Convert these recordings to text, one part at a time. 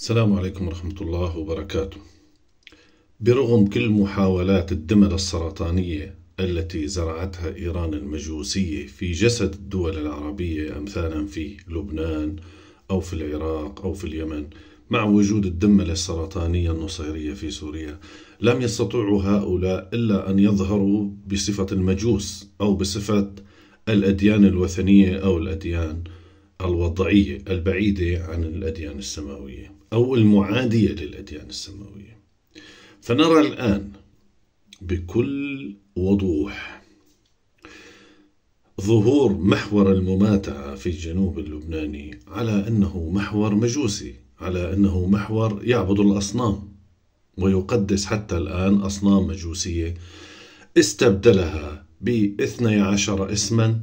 السلام عليكم ورحمة الله وبركاته. برغم كل محاولات الدمل السرطانية التي زرعتها إيران المجوسية في جسد الدول العربية أمثالا في لبنان أو في العراق أو في اليمن مع وجود الدملة السرطانية النصيرية في سوريا لم يستطيعوا هؤلاء إلا أن يظهروا بصفة المجوس أو بصفة الأديان الوثنية أو الأديان الوضعية البعيدة عن الأديان السماوية أو المعادية للأديان السماوية فنرى الآن بكل وضوح ظهور محور المماتعة في الجنوب اللبناني على أنه محور مجوسي على أنه محور يعبد الأصنام ويقدس حتى الآن أصنام مجوسية استبدلها باثني عشر اسماً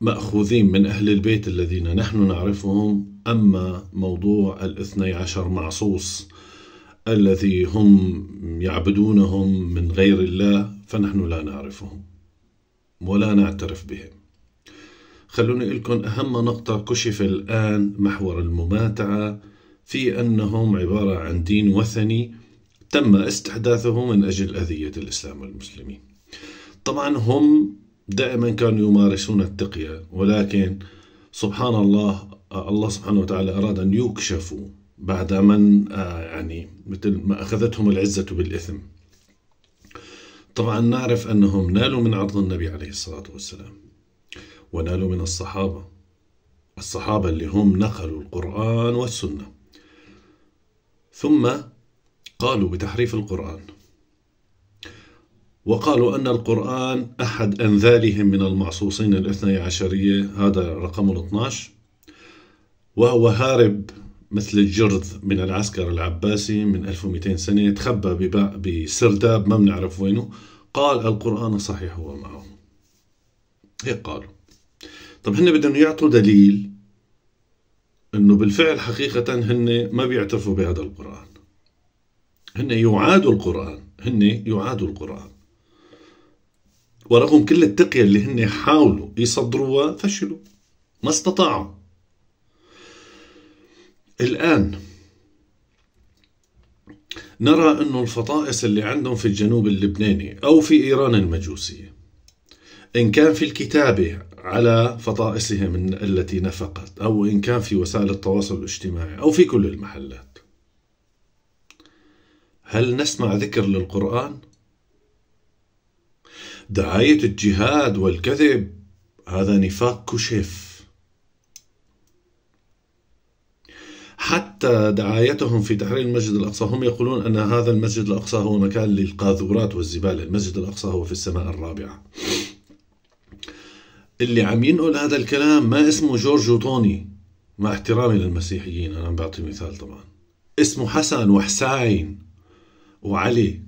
مأخوذين من أهل البيت الذين نحن نعرفهم أما موضوع الاثني عشر معصوص الذي هم يعبدونهم من غير الله فنحن لا نعرفهم ولا نعترف بهم خلوني لكم أهم نقطة كشف الآن محور المماتعة في أنهم عبارة عن دين وثني تم استحداثه من أجل أذية الإسلام والمسلمين طبعا هم دائما كانوا يمارسون التقية ولكن سبحان الله الله سبحانه وتعالى أراد أن يكشفوا بعد من آه، يعني مثل ما أخذتهم العزة بالإثم طبعا نعرف أنهم نالوا من عرض النبي عليه الصلاة والسلام ونالوا من الصحابة الصحابة اللي هم نقلوا القرآن والسنة ثم قالوا بتحريف القرآن وقالوا أن القرآن أحد أنذالهم من المعصوصين الاثني عشرية هذا رقمه 12 وهو هارب مثل الجرذ من العسكر العباسي من 1200 سنة تخبى بسرداب ما بنعرف وينه قال القرآن صحيح هو معه هيك قالوا طب هن بدهم يعطوا دليل انه بالفعل حقيقة هن ما بيعترفوا بهذا القرآن هن يعادوا القرآن هن يعادوا القرآن ورغم كل التقية اللي هن حاولوا يصدروها فشلوا ما استطاعوا الآن نرى أن الفطائس اللي عندهم في الجنوب اللبناني أو في إيران المجوسية إن كان في الكتابة على فطائسهم التي نفقت أو إن كان في وسائل التواصل الاجتماعي أو في كل المحلات هل نسمع ذكر للقرآن؟ دعاية الجهاد والكذب هذا نفاق كشف حتى دعايتهم في تحرير المسجد الأقصى هم يقولون أن هذا المسجد الأقصى هو مكان للقاذورات والزبالة المسجد الأقصى هو في السماء الرابعة اللي عم ينقل هذا الكلام ما اسمه جورجو طوني مع احترامي للمسيحيين أنا عم بعطي مثال طبعا اسمه حسن وحسين وعلي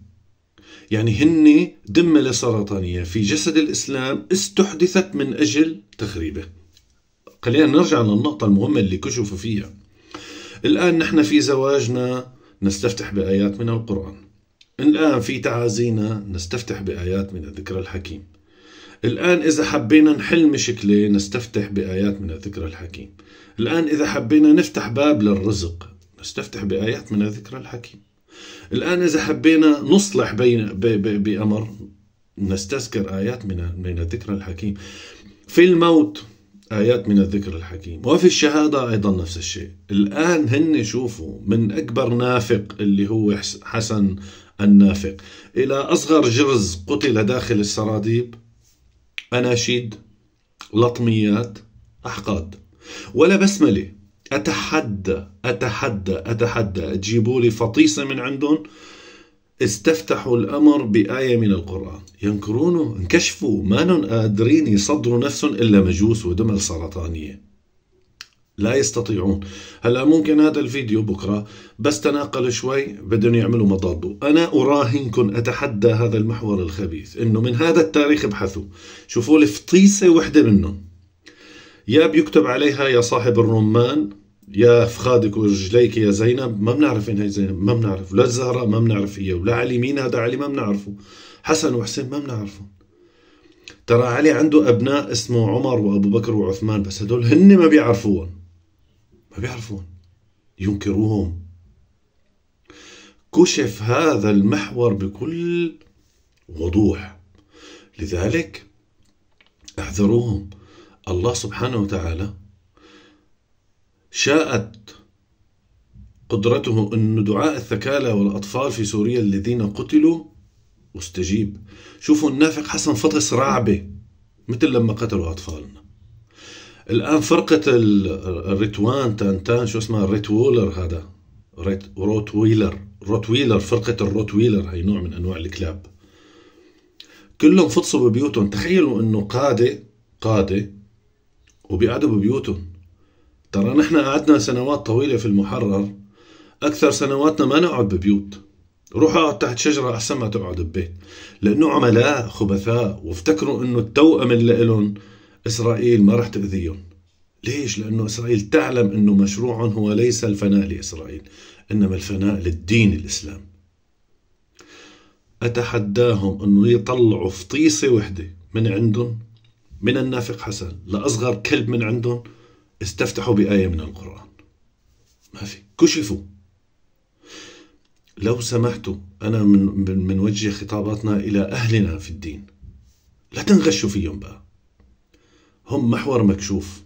يعني هن دملة سرطانية في جسد الإسلام استحدثت من أجل تخريبه خلينا نرجع للنقطة المهمة اللي كشفوا فيها الآن نحن في زواجنا نستفتح بآيات من القرآن الآن في تعازينا نستفتح بآيات من الذكر الحكيم الآن إذا حبينا نحل مشكلة نستفتح بآيات من الذكر الحكيم الآن إذا حبينا نفتح باب للرزق نستفتح بآيات من الذكر الحكيم الآن إذا حبينا نصلح بين بأمر نستذكر آيات من من الذكر الحكيم في الموت آيات من الذكر الحكيم وفي الشهادة أيضا نفس الشيء الآن هن شوفوا من أكبر نافق اللي هو حسن النافق إلى أصغر جرز قتل داخل السراديب أناشيد لطميات أحقاد ولا بسملة أتحدى أتحدى أتحدى تجيبوا لي فطيسة من عندهم استفتحوا الأمر بآية من القرآن ينكرونه انكشفوا ما قادرين يصدروا نفسهم إلا مجوس ودمل سرطانية لا يستطيعون هلا ممكن هذا الفيديو بكره بس تناقل شوي بدهم يعملوا مضاد انا اراهنكم اتحدى هذا المحور الخبيث انه من هذا التاريخ ابحثوا شوفوا لي فطيسه وحده منهم يا بيكتب عليها يا صاحب الرمان يا فخادك ورجليك يا زينب ما بنعرف مين هي زينب ما بنعرف لا الزهراء ما بنعرف هي ولا علي مين هذا علي ما بنعرفه حسن وحسين ما بنعرفهم ترى علي عنده ابناء اسمه عمر وابو بكر وعثمان بس هدول هن ما بيعرفوهم ما بيعرفون ينكروهم كشف هذا المحور بكل وضوح لذلك احذروهم الله سبحانه وتعالى شاءت قدرته أن دعاء الثكالى والأطفال في سوريا الذين قتلوا مستجيب شوفوا النافق حسن فطس رعبة مثل لما قتلوا أطفالنا الآن فرقة الريتوان تانتان شو اسمها الريتوولر هذا ريت روتويلر روتويلر فرقة الروتويلر هي نوع من أنواع الكلاب كلهم فطسوا ببيوتهم تخيلوا أنه قادة قادة وبيقعدوا ببيوتهم ترى نحن قعدنا سنوات طويلة في المحرر أكثر سنواتنا ما نقعد ببيوت روح اقعد تحت شجرة أحسن ما تقعد ببيت لأنه عملاء خبثاء وافتكروا أنه التوأم اللي لهم إسرائيل ما رح تأذيهم ليش؟ لأنه إسرائيل تعلم أنه مشروعهم هو ليس الفناء لإسرائيل إنما الفناء للدين الإسلام أتحداهم أنه يطلعوا فطيسة وحدة من عندهم من النافق حسن لأصغر كلب من عندهم استفتحوا بآية من القرآن ما في كشفوا لو سمحتوا أنا من من, وجه خطاباتنا إلى أهلنا في الدين لا تنغشوا فيهم بقى هم محور مكشوف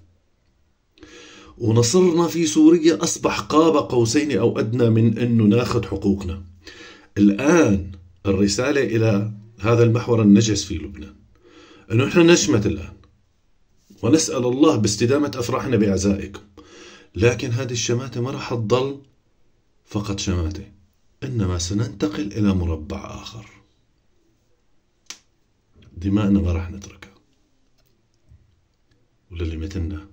ونصرنا في سوريا أصبح قاب قوسين أو أدنى من أنه ناخذ حقوقنا الآن الرسالة إلى هذا المحور النجس في لبنان أنه إحنا نشمت الآن ونسأل الله باستدامة أفراحنا بأعزائكم لكن هذه الشماتة ما راح تضل فقط شماتة إنما سننتقل إلى مربع آخر دماءنا ما راح نتركها وللي متنا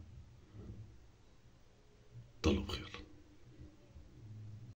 ضلوا بخير